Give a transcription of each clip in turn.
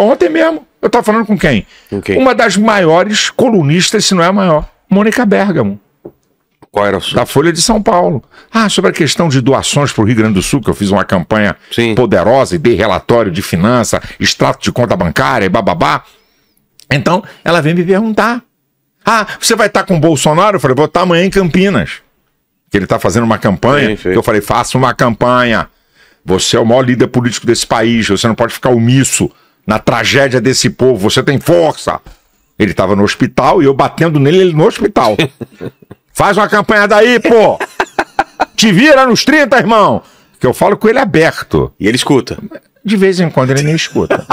Ontem mesmo, eu estava falando com quem? Uma das maiores colunistas, se não é a maior, Mônica Bergamo. Qual era o assunto? Da Folha de São Paulo. Ah, sobre a questão de doações para o Rio Grande do Sul, que eu fiz uma campanha Sim. poderosa e dei relatório de finança, extrato de conta bancária e bababá. Então, ela vem me perguntar. Ah, você vai estar tá com o Bolsonaro? Eu falei, vou estar tá amanhã em Campinas. Que ele está fazendo uma campanha. Sim, eu falei, faça uma campanha. Você é o maior líder político desse país, você não pode ficar omisso na tragédia desse povo, você tem força. Ele estava no hospital e eu batendo nele, ele no hospital. Faz uma campanha daí, pô! Te vira nos 30, irmão! Que eu falo com ele aberto. E ele escuta. De vez em quando ele nem escuta.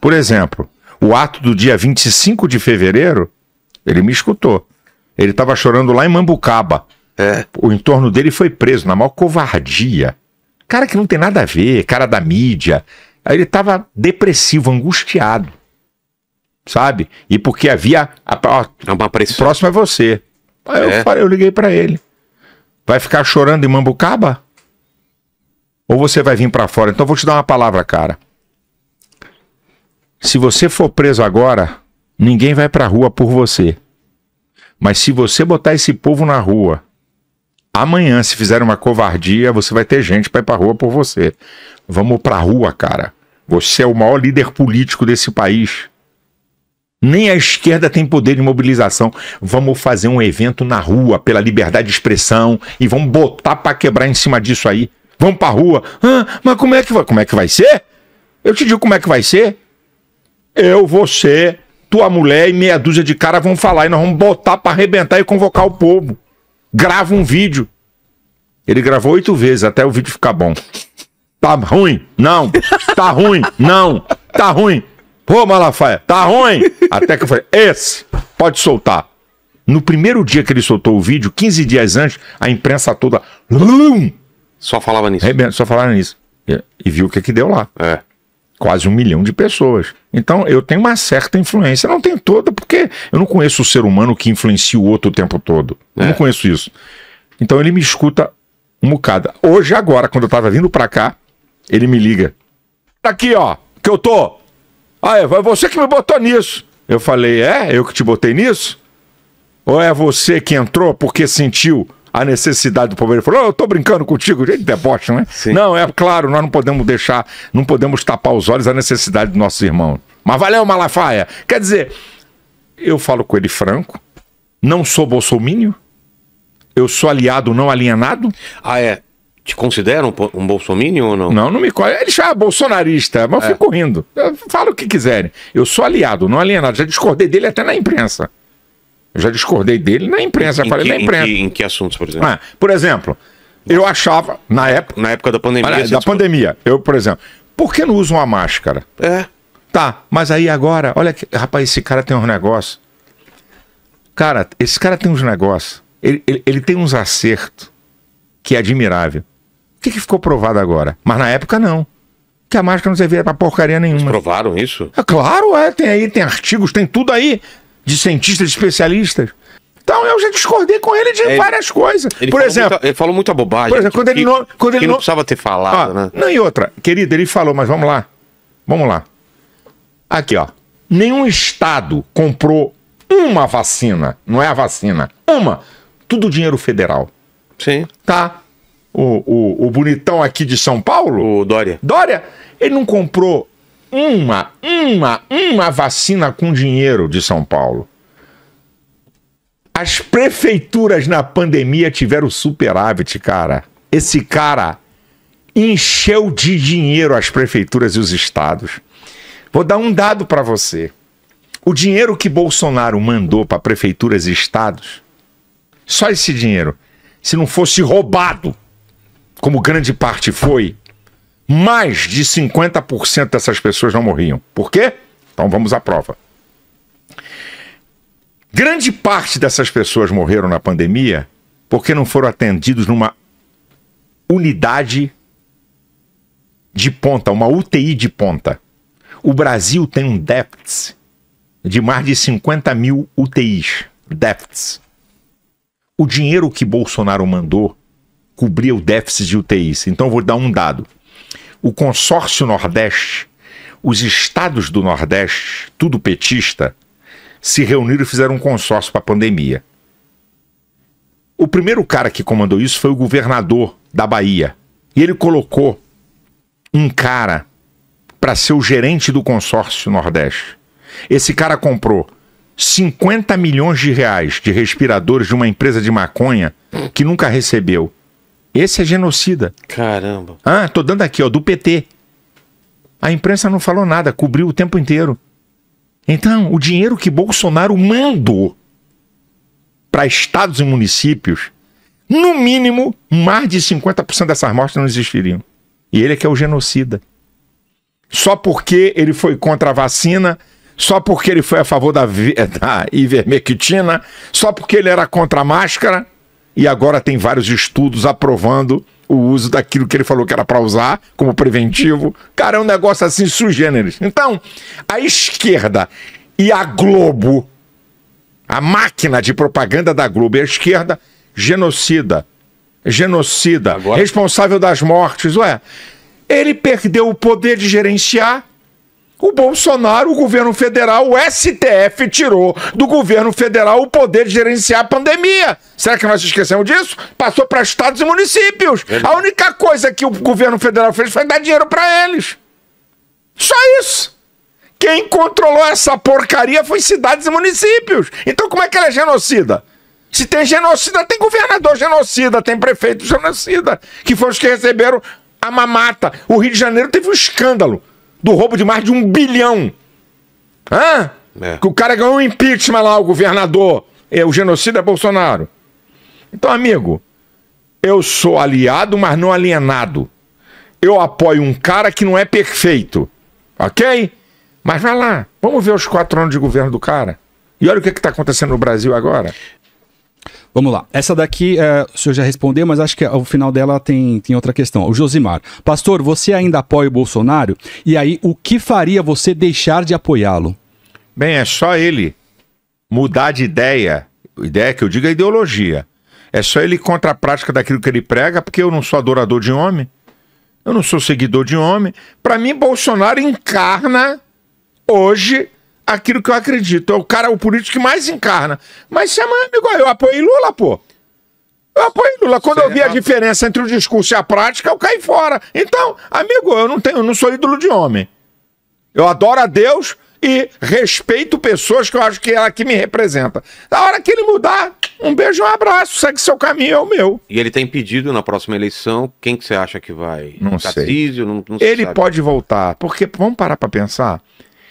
Por exemplo, o ato do dia 25 de fevereiro, ele me escutou. Ele estava chorando lá em Mambucaba. É. O entorno dele foi preso na maior covardia. Cara que não tem nada a ver, cara da mídia. Aí ele estava depressivo, angustiado, sabe? E porque havia a, é próximo é você. Aí é. eu, falei, eu liguei para ele. Vai ficar chorando em Mambucaba? Ou você vai vir para fora? Então eu vou te dar uma palavra, cara. Se você for preso agora, ninguém vai para rua por você. Mas se você botar esse povo na rua, amanhã, se fizer uma covardia, você vai ter gente para ir para rua por você. Vamos para rua, cara. Você é o maior líder político desse país. Nem a esquerda tem poder de mobilização. Vamos fazer um evento na rua pela liberdade de expressão e vamos botar para quebrar em cima disso aí. Vamos para rua. Ah, mas como é que vai? Como é que vai ser? Eu te digo como é que vai ser. Eu, você, tua mulher e meia dúzia de cara vão falar e nós vamos botar para arrebentar e convocar o povo. Grava um vídeo. Ele gravou oito vezes até o vídeo ficar bom. Tá ruim? Não. Tá ruim. Não. Tá ruim. Pô, Malafaia, tá ruim. Até que eu falei, esse, pode soltar. No primeiro dia que ele soltou o vídeo, 15 dias antes, a imprensa toda. Lum, só falava nisso. É só falava nisso. E viu o que, que deu lá. É. Quase um milhão de pessoas. Então eu tenho uma certa influência. Não tenho toda, porque eu não conheço o ser humano que influencia o outro o tempo todo. É. Eu não é. conheço isso. Então ele me escuta um bocado. Hoje, agora, quando eu tava vindo para cá, ele me liga. Tá aqui, ó, que eu tô. Ah, é, você que me botou nisso. Eu falei, é? Eu que te botei nisso? Ou é você que entrou porque sentiu a necessidade do Palmeiras? Falou, oh, eu tô brincando contigo, gente, deboche, não é? Não, é claro, nós não podemos deixar, não podemos tapar os olhos a necessidade do nosso irmão. Mas valeu, Malafaia. Quer dizer, eu falo com ele franco, não sou bolsomínio, eu sou aliado não alienado. Ah, é. Te consideram um, um bolsominion ou não? Não, não me. Ele é bolsonarista, mas é. eu fico rindo. Fala o que quiserem. Eu sou aliado, não alienado. Já discordei dele até na imprensa. Eu já discordei dele na imprensa. Em, falei que, na imprensa. Em que, em que, assuntos, por exemplo? Ah, por exemplo, eu achava, na época. Na época da pandemia. Olha, da pandemia. Eu, por exemplo, por que não usam a máscara? É. Tá, mas aí agora, olha que. Rapaz, esse cara tem uns negócios. Cara, esse cara tem uns negócios. Ele, ele, ele tem uns acertos que é admirável que, que ficou provado agora? Mas na época não que a máscara não servia para porcaria nenhuma. Eles provaram isso? É claro, é, tem aí, tem artigos, tem tudo aí de cientistas, de especialistas. Então eu já discordei com ele de é, várias coisas. por exemplo, muita, ele falou muita bobagem. Por exemplo, que, quando ele não, quando ele não, não, precisava ter falado, ó, ah, né? Não e outra, querido, ele falou, mas vamos lá, vamos lá. Aqui, ó, nenhum estado comprou uma vacina, não é a vacina, uma, tudo dinheiro federal. Sim. Tá o, o, o bonitão aqui de São Paulo. O Dória. Dória, ele não comprou uma, uma, uma vacina com dinheiro de São Paulo. As prefeituras na pandemia tiveram superávit, cara. Esse cara encheu de dinheiro as prefeituras e os estados. Vou dar um dado para você. O dinheiro que Bolsonaro mandou para prefeituras e estados, só esse dinheiro, se não fosse roubado como grande parte foi, mais de 50% dessas pessoas não morriam. Por quê? Então vamos à prova. Grande parte dessas pessoas morreram na pandemia porque não foram atendidos numa unidade de ponta, uma UTI de ponta. O Brasil tem um déficit de mais de 50 mil UTIs. Déficits. O dinheiro que Bolsonaro mandou cobria o déficit de UTIs. Então vou dar um dado. O consórcio Nordeste, os estados do Nordeste, tudo petista, se reuniram e fizeram um consórcio para a pandemia. O primeiro cara que comandou isso foi o governador da Bahia. E ele colocou um cara para ser o gerente do consórcio Nordeste. Esse cara comprou 50 milhões de reais de respiradores de uma empresa de maconha que nunca recebeu. Esse é genocida. Caramba. Ah, tô dando aqui, ó, do PT. A imprensa não falou nada, cobriu o tempo inteiro. Então, o dinheiro que Bolsonaro mandou para estados e municípios, no mínimo, mais de 50% dessas mortes não existiriam. E ele é que é o genocida. Só porque ele foi contra a vacina, só porque ele foi a favor da, da ivermectina, só porque ele era contra a máscara e agora tem vários estudos aprovando o uso daquilo que ele falou que era para usar como preventivo. Cara, é um negócio assim sui generis. Então, a esquerda e a Globo, a máquina de propaganda da Globo e a esquerda, genocida. Genocida, agora... responsável das mortes, ué. Ele perdeu o poder de gerenciar o Bolsonaro, o governo federal, o STF tirou do governo federal o poder de gerenciar a pandemia. Será que nós esquecemos disso? Passou para estados e municípios. Verdade. A única coisa que o governo federal fez foi dar dinheiro para eles. Só isso. Quem controlou essa porcaria foi cidades e municípios. Então como é que ela é genocida? Se tem genocida, tem governador genocida, tem prefeito genocida, que foram os que receberam a mamata. O Rio de Janeiro teve um escândalo do roubo de mais de um bilhão. Hã? É. Que o cara ganhou um impeachment lá, o governador. É, o genocida é Bolsonaro. Então, amigo, eu sou aliado, mas não alienado. Eu apoio um cara que não é perfeito. Ok? Mas vai lá, vamos ver os quatro anos de governo do cara. E olha o que é está acontecendo no Brasil agora. Vamos lá. Essa daqui é, o senhor já respondeu, mas acho que ao é, final dela tem, tem outra questão. O Josimar. Pastor, você ainda apoia o Bolsonaro? E aí, o que faria você deixar de apoiá-lo? Bem, é só ele mudar de ideia. Ideia que eu digo é ideologia. É só ele contra a prática daquilo que ele prega, porque eu não sou adorador de homem. Eu não sou seguidor de homem. Para mim, Bolsonaro encarna hoje aquilo que eu acredito. É o cara, o político que mais encarna. Mas se amanhã, é amigo, eu apoio Lula, pô. Eu apoio Lula. Quando eu é vi a diferença entre o discurso e a prática, eu caí fora. Então, amigo, eu não tenho, eu não sou ídolo de homem. Eu adoro a Deus e respeito pessoas que eu acho que é ela que me representa. Na hora que ele mudar, um beijo, um abraço, segue seu caminho, é o meu. E ele tem tá pedido na próxima eleição, quem que você acha que vai? Não Tarcísio, sei. Não, não ele sabe. pode voltar, porque vamos parar para pensar.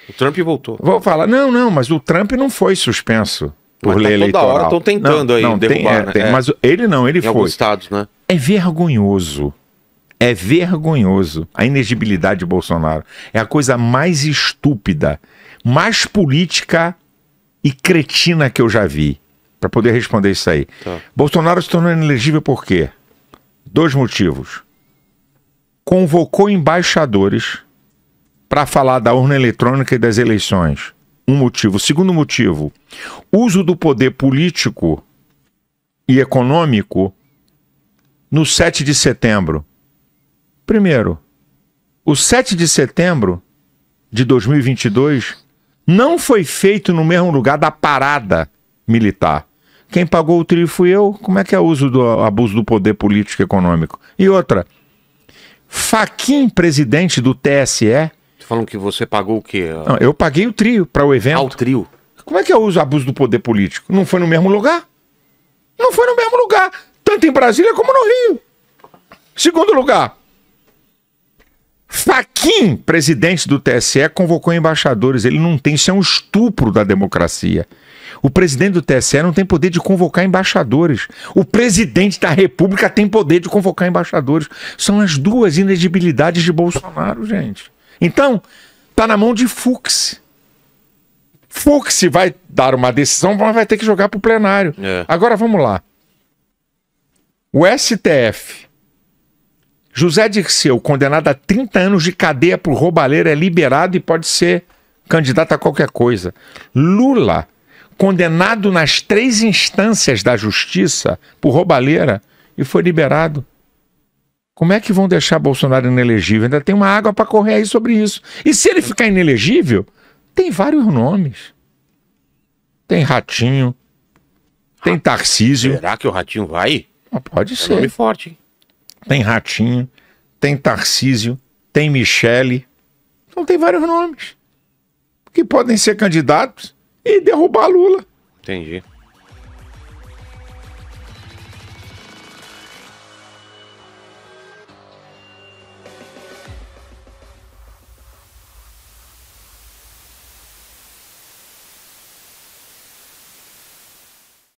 O Trump voltou. Vou falar, não, não, mas o Trump não foi suspenso por mas tá lei tá eleitoral. Toda hora estão tentando não, aí não, derrubar. Tem, é, né? tem, é. Mas ele não, ele em foi. Estados, né? É vergonhoso. É vergonhoso a inegibilidade de Bolsonaro. É a coisa mais estúpida, mais política e cretina que eu já vi. Para poder responder isso aí. Tá. Bolsonaro se tornou inelegível por quê? Dois motivos. Convocou embaixadores para falar da urna eletrônica e das eleições. Um motivo. Segundo motivo, uso do poder político e econômico no 7 de setembro. Primeiro, o 7 de setembro de 2022 não foi feito no mesmo lugar da parada militar. Quem pagou o trio fui eu. Como é que é o uso do abuso do poder político e econômico? E outra, Faquim, presidente do TSE, Falam que você pagou o quê? Não, eu paguei o trio para o evento. Ah, o trio. Como é que eu é uso abuso do poder político? Não foi no mesmo lugar? Não foi no mesmo lugar, tanto em Brasília como no Rio. Segundo lugar, Faquim, presidente do TSE, convocou embaixadores. Ele não tem, isso é um estupro da democracia. O presidente do TSE não tem poder de convocar embaixadores. O presidente da República tem poder de convocar embaixadores. São as duas inegibilidades de Bolsonaro, gente. Então, está na mão de Fux. Fux vai dar uma decisão, mas vai ter que jogar para o plenário. É. Agora vamos lá. O STF. José Dirceu, condenado a 30 anos de cadeia por roubalheira, é liberado e pode ser candidato a qualquer coisa. Lula, condenado nas três instâncias da justiça por roubalheira e foi liberado. Como é que vão deixar Bolsonaro inelegível? Ainda tem uma água para correr aí sobre isso. E se ele ficar inelegível, tem vários nomes. Tem Ratinho, tem Tarcísio. Será que o Ratinho vai? Não, ah, pode é ser. Nome forte. Tem Ratinho, tem Tarcísio, tem Michele. Então tem vários nomes que podem ser candidatos e derrubar Lula. Entendi.